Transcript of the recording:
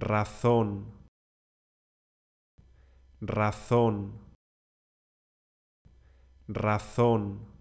razón, razón, razón.